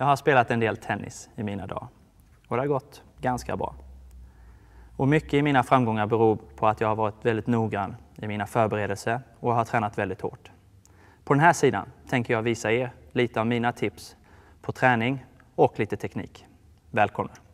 Jag har spelat en del tennis i mina dagar och det har gått ganska bra. Och mycket i mina framgångar beror på att jag har varit väldigt noggrann i mina förberedelser och har tränat väldigt hårt. På den här sidan tänker jag visa er lite av mina tips på träning och lite teknik. Välkomna!